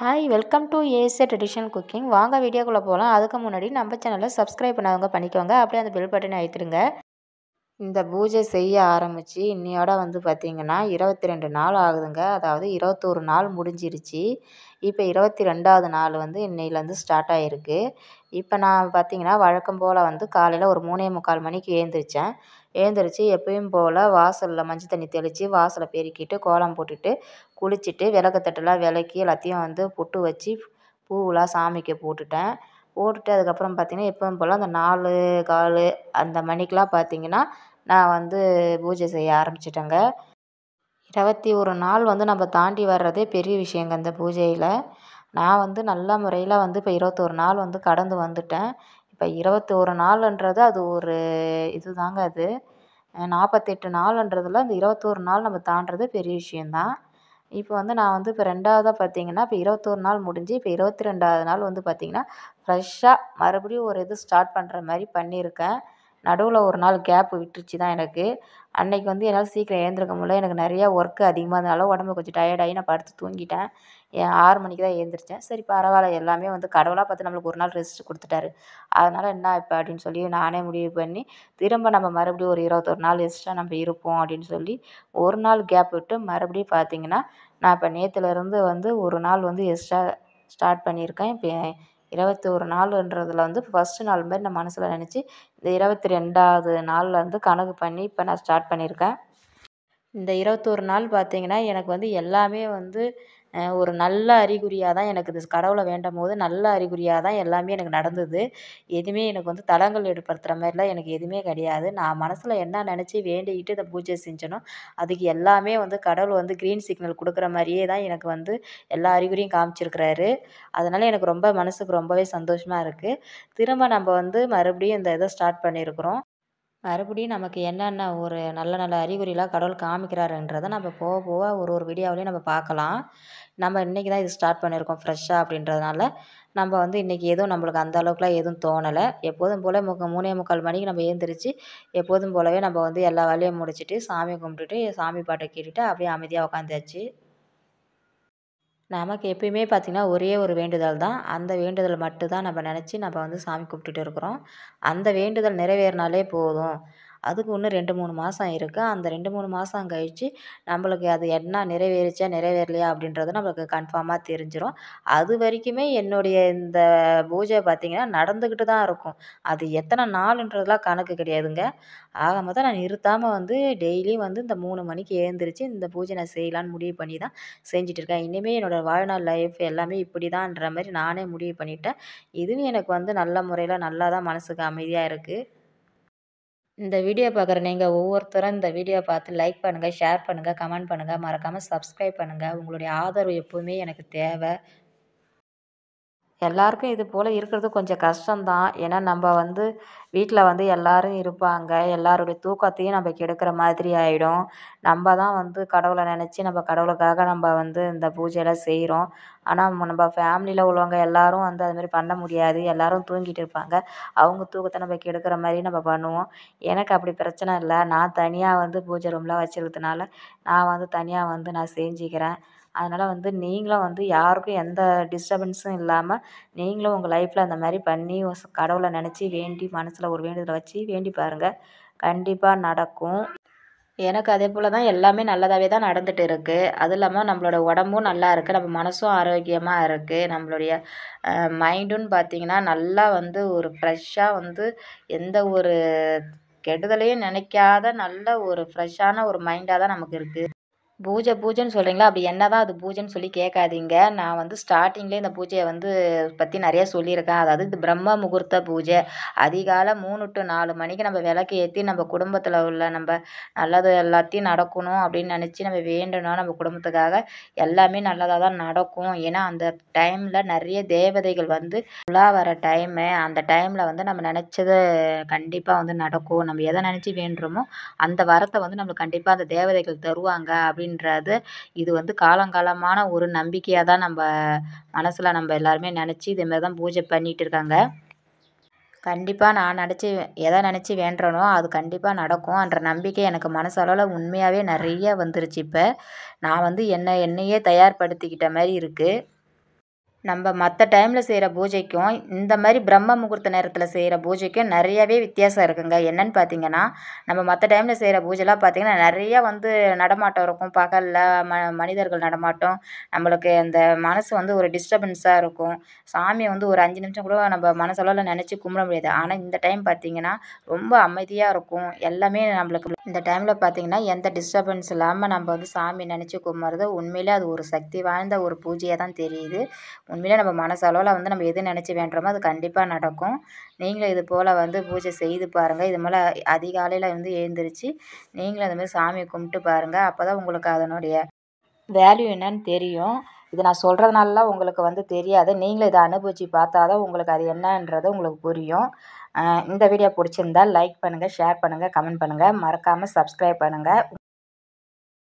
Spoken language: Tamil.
hi welcome to ASA traditional cooking வாங்க வீடியோக்குள்ளே போகலாம் அதுக்கு முன்னாடி நம்ம சேனலை சப்ஸ்கிரைப் பண்ணாதவங்க பண்ணிக்கோங்க அப்படியே அந்த பெல் பட்டனை அழுத்திடுங்க இந்த பூஜை செய்ய ஆரம்பித்து இன்னையோட வந்து பார்த்திங்கன்னா இருபத்தி ரெண்டு நாள் ஆகுதுங்க அதாவது இருபத்தோரு நாள் முடிஞ்சிருச்சு இப்போ இருபத்தி ரெண்டாவது நாள் வந்து இன்னையிலேருந்து ஸ்டார்ட் ஆகிருக்கு இப்போ நான் பார்த்திங்கன்னா வழக்கம் போல் வந்து காலையில் ஒரு மூணே முக்கால் மணிக்கு எழுந்திரிச்சேன் ஏந்திரிச்சு எப்பயும் போல் வாசலில் மஞ்சள் தண்ணி தெளித்து வாசலை பெருக்கிட்டு கோலம் போட்டுட்டு குளிச்சுட்டு விளக்கு தட்டெல்லாம் விளக்கி எல்லாத்தையும் வந்து பொட்டு வச்சு பூவெலாம் சாமிக்கு போட்டுட்டேன் போட்டுட்டு அதுக்கப்புறம் பார்த்திங்கன்னா எப்பவும் போல் அந்த நாலு கால் அந்த மணிக்கெலாம் பார்த்திங்கன்னா நான் வந்து பூஜை செய்ய ஆரம்பிச்சிட்டேங்க இருபத்தி ஒரு நாள் வந்து நம்ம தாண்டி வர்றதே பெரிய விஷயங்க அந்த பூஜையில் நான் வந்து நல்ல முறையில் வந்து இப்போ இருபத்தொரு நாள் வந்து கடந்து வந்துட்டேன் இப்போ ஒரு நாள்ன்றது அது ஒரு இதுதாங்க அது நாற்பத்தெட்டு நாள்ன்றதில் அந்த இருபத்தொரு நாள் நம்ம தாண்டுறது பெரிய விஷயந்தான் இப்போ வந்து நான் வந்து இப்போ ரெண்டாவதாக பார்த்தீங்கன்னா இப்போ இருபத்தோரு நாள் முடிஞ்சு இப்போ இருபத்தி ரெண்டாவது நாள் வந்து பார்த்தீங்கன்னா ஃப்ரெஷ்ஷாக மறுபடியும் ஒரு இது ஸ்டார்ட் பண்ணுற மாதிரி பண்ணியிருக்கேன் நடுவில் ஒரு நாள் கேப் விட்டுருச்சு தான் எனக்கு அன்றைக்கி வந்து என்னால் சீக்கிரம் எழுந்திருக்க முடியல எனக்கு நிறையா ஒர்க்கு அதிகமாக இருந்தாலும் உடம்பு கொஞ்சம் டயர்டாகி நான் படுத்து தூங்கிட்டேன் ஆறு மணிக்கு தான் எழுந்திரிச்சேன் சரி பரவாயில்ல எல்லாமே வந்து கடவுளாக பார்த்து நம்மளுக்கு ஒரு நாள் ரெஸ்ட் கொடுத்துட்டாரு அதனால் என்ன இப்போ அப்படின்னு சொல்லி நானே முடிவு பண்ணி திரும்ப நம்ம மறுபடியும் ஒரு இருபத்தொரு நாள் எக்ஸ்ட்ரா நம்ம இருப்போம் அப்படின்னு சொல்லி ஒரு நாள் கேப் விட்டு மறுபடியும் பார்த்தீங்கன்னா நான் இப்போ நேற்றுலேருந்து வந்து ஒரு நாள் வந்து எக்ஸ்ட்ரா ஸ்டார்ட் பண்ணியிருக்கேன் இப்போ இருபத்தி ஒரு நாள்ன்றதுல வந்து ஃபஸ்ட்டு நாள் மாதிரி நான் மனசில் நினச்சி இந்த இருபத்தி ரெண்டாவது நாளில் வந்து கணக்கு பண்ணி இப்போ நான் ஸ்டார்ட் பண்ணியிருக்கேன் இந்த இருபத்தோரு நாள் பார்த்திங்கன்னா எனக்கு வந்து எல்லாமே வந்து ஒரு நல்ல அறிகுறியாக தான் எனக்கு இது கடவுளை வேண்டும் போது நல்ல அறிகுறியாக தான் எல்லாமே எனக்கு நடந்தது எதுவுமே எனக்கு வந்து தளங்கள் ஏற்படுத்துகிற மாதிரிலாம் எனக்கு எதுவுமே கிடையாது நான் மனசில் என்ன நினச்சி வேண்டிக்கிட்டு இந்த பூஜை செஞ்சனோ அதுக்கு எல்லாமே வந்து கடவுள் வந்து க்ரீன் சிக்னல் கொடுக்குற மாதிரியே தான் எனக்கு வந்து எல்லா அறிகுறியும் காமிச்சிருக்கிறாரு அதனால் எனக்கு ரொம்ப மனசுக்கு ரொம்பவே சந்தோஷமாக இருக்குது திரும்ப நம்ம வந்து மறுபடியும் இந்த இதை ஸ்டார்ட் பண்ணியிருக்கிறோம் மறுபடியும் நமக்கு என்னென்ன ஒரு நல்ல நல்ல அறிகுறிலாம் கடவுள் காமிக்கிறாருன்றதை நம்ம போக போக ஒரு ஒரு வீடியோவிலையும் நம்ம பார்க்கலாம் நம்ம இன்றைக்கி தான் இது ஸ்டார்ட் பண்ணியிருக்கோம் ஃப்ரெஷ்ஷாக அப்படின்றதுனால நம்ம வந்து இன்றைக்கி எதுவும் நம்மளுக்கு அந்த அளவுக்குலாம் எதுவும் தோணலை எப்போதும் போல் முக்க மூணே முக்கால் மணிக்கு நம்ம எழுந்திரிச்சு எப்போதும் போலவே நம்ம வந்து எல்லா வேலையும் முடிச்சுட்டு சாமி கும்பிட்டுட்டு சாமி பாட்டை கேட்டுட்டு அப்படியே அமைதியாக உக்காந்தாச்சு நமக்கு எப்பயுமே பார்த்திங்கன்னா ஒரே ஒரு வேண்டுதல் தான் அந்த வேண்டுதல் மட்டும்தான் நம்ம நினச்சி நம்ம வந்து சாமி கும்பிட்டுட்டு இருக்கிறோம் அந்த வேண்டுதல் நிறைவேறினாலே போதும் அதுக்கு இன்னும் ரெண்டு மூணு மாதம் இருக்குது அந்த ரெண்டு மூணு மாதம் கழித்து நம்மளுக்கு அது என்ன நிறைவேறிச்சா நிறைவேறலையா அப்படின்றது நம்மளுக்கு கன்ஃபார்மாக தெரிஞ்சிடும் அது வரைக்குமே என்னுடைய இந்த பூஜை பார்த்திங்கன்னா நடந்துக்கிட்டு தான் இருக்கும் அது எத்தனை நாளுன்றதுலாம் கணக்கு கிடையாதுங்க ஆக மொத்தம் நான் நிறுத்தாமல் வந்து டெய்லியும் வந்து இந்த மூணு மணிக்கு எழுந்திரிச்சு இந்த பூஜை நான் செய்யலான்னு முடிவு பண்ணி தான் இருக்கேன் இனிமேல் என்னோடய வாழ்நாள் லைஃப் எல்லாமே இப்படி தான்ன்ற மாதிரி நானே முடிவு பண்ணிட்டேன் இதுவும் எனக்கு வந்து நல்ல முறையில் நல்லா தான் மனசுக்கு அமைதியாக இருக்குது இந்த வீடியோ பார்க்குற நீங்கள் ஒவ்வொருத்தரும் இந்த வீடியோ பார்த்து லைக் பண்ணுங்கள் ஷேர் பண்ணுங்கள் கமெண்ட் பண்ணுங்கள் மறக்காமல் சப்ஸ்கிரைப் பண்ணுங்கள் உங்களுடைய ஆதரவு எப்போவுமே எனக்கு தேவை எல்லாருக்கும் இது போல் இருக்கிறது கொஞ்சம் கஷ்டம்தான் ஏன்னா நம்ம வந்து வீட்டில் வந்து எல்லோரும் இருப்பாங்க எல்லாருடைய தூக்கத்தையும் நம்ம கெடுக்கிற மாதிரி ஆகிடும் நம்ம தான் வந்து கடவுளை நினச்சி நம்ம கடவுளுக்காக நம்ம வந்து இந்த பூஜையெல்லாம் செய்கிறோம் ஆனால் நம்ம ஃபேமிலியில் உள்ளவங்க எல்லோரும் வந்து அதுமாரி பண்ண முடியாது எல்லோரும் தூங்கிட்டு இருப்பாங்க அவங்க தூக்கத்தை நம்ம கெடுக்கிற மாதிரி நம்ம பண்ணுவோம் எனக்கு அப்படி பிரச்சனை இல்லை நான் தனியாக வந்து பூஜை ரூம்லாம் வச்சுருக்கிறதுனால நான் வந்து தனியாக வந்து நான் செஞ்சுக்கிறேன் அதனால் வந்து நீங்களும் வந்து யாருக்கும் எந்த டிஸ்டர்பன்ஸும் இல்லாமல் நீங்களும் உங்கள் லைஃப்பில் அந்த மாதிரி பண்ணி கடவுளை நினச்சி வேண்டி மனசில் ஒரு வேண்டுதலை வச்சு வேண்டி பாருங்கள் கண்டிப்பாக நடக்கும் எனக்கு அதே போல் தான் எல்லாமே நல்லதாகவே தான் நடந்துகிட்டு இருக்குது அதுவும் இல்லாமல் நம்மளோட உடம்பும் நல்லா இருக்குது நம்ம மனசும் ஆரோக்கியமாக இருக்குது நம்மளுடைய மைண்டுன்னு பார்த்திங்கன்னா நல்லா வந்து ஒரு ஃப்ரெஷ்ஷாக வந்து எந்த ஒரு கெடுதலையும் நினைக்காத நல்ல ஒரு ஃப்ரெஷ்ஷான ஒரு மைண்டாக தான் நமக்கு இருக்குது பூஜை பூஜைன்னு சொல்கிறீங்களா அப்படி என்ன தான் அது பூஜைன்னு சொல்லி கேட்காதீங்க நான் வந்து ஸ்டார்டிங்லேயே இந்த பூஜையை வந்து பற்றி நிறையா சொல்லியிருக்கேன் அதாவது இது பிரம்ம முகூர்த்த பூஜை அதிகாலை மூணு டு நாலு மணிக்கு நம்ம விளக்கு ஏற்றி நம்ம குடும்பத்தில் உள்ள நம்ம நல்லது எல்லாத்தையும் நடக்கணும் அப்படின்னு நினச்சி நம்ம வேண்டணும் நம்ம குடும்பத்துக்காக எல்லாமே நல்லதாக தான் நடக்கும் ஏன்னா அந்த டைமில் நிறைய தேவதைகள் வந்து உலா வர டைமு அந்த டைமில் வந்து நம்ம நினச்சது கண்டிப்பாக வந்து நடக்கும் நம்ம எதை நினச்சி வேண்டுறோமோ அந்த வரத்தை வந்து நம்மளுக்கு கண்டிப்பாக அந்த தேவதைகள் தருவாங்க அப்படின்னு அப்படின்றது இது வந்து காலங்காலமான ஒரு நம்பிக்கையாக தான் நம்ம மனசில் நம்ம எல்லாருமே நினச்சி இதேமாரி தான் பூஜை பண்ணிகிட்டு இருக்காங்க கண்டிப்பாக நான் நினச்சி எதை நினச்சி வேண்டுறனோ அது கண்டிப்பாக நடக்கும் என்ற நம்பிக்கை எனக்கு மனசளவில் உண்மையாகவே நிறைய வந்துருச்சு இப்போ நான் வந்து என்னை என்னையே தயார்படுத்திக்கிட்ட மாதிரி இருக்குது நம்ம மற்ற டைமில் செய்கிற பூஜைக்கும் இந்த மாதிரி பிரம்ம முகூர்த்த நேரத்தில் செய்கிற பூஜைக்கும் நிறையவே வித்தியாசம் இருக்குங்க என்னென்னு பார்த்தீங்கன்னா நம்ம மற்ற டைமில் செய்கிற பூஜைலாம் பார்த்திங்கன்னா நிறையா வந்து நடமாட்டம் இருக்கும் பகலில் ம மனிதர்கள் நடமாட்டம் நம்மளுக்கு அந்த மனசு வந்து ஒரு டிஸ்டர்பன்ஸாக இருக்கும் சாமியை வந்து ஒரு அஞ்சு நிமிஷம் கூட நம்ம மனசளவில் நினச்சி கும்பிட முடியாது ஆனால் இந்த டைம் பார்த்திங்கன்னா ரொம்ப அமைதியாக இருக்கும் எல்லாமே நம்மளுக்கு இந்த டைமில் பார்த்திங்கன்னா எந்த டிஸ்டர்பன்ஸ் இல்லாமல் நம்ம வந்து சாமி நினச்சி கும்பிட்றது உண்மையிலே அது ஒரு சக்தி வாய்ந்த ஒரு பூஜையாக தான் தெரியுது உண்மையிலே நம்ம மனசளவில் வந்து நம்ம எது நினச்சி வேண்டுறோமோ அது கண்டிப்பாக நடக்கும் நீங்களும் இது போல் வந்து பூஜை செய்து பாருங்கள் இது மேலே அதிகாலையில் வந்து எழுந்திரிச்சு நீங்களும் இந்த சாமியை கும்பிட்டு பாருங்கள் அப்போ தான் உங்களுக்கு அதனுடைய வேல்யூ என்னன்னு தெரியும் இது நான் சொல்கிறதுனாலலாம் உங்களுக்கு வந்து தெரியாது நீங்களும் இதை அனுபவித்து பார்த்தா தான் உங்களுக்கு அது என்னன்றது உங்களுக்கு புரியும் இந்த வீடியோ பிடிச்சிருந்தால் லைக் பண்ணுங்கள் ஷேர் பண்ணுங்கள் கமெண்ட் பண்ணுங்கள் மறக்காமல் சப்ஸ்கிரைப் பண்ணுங்கள்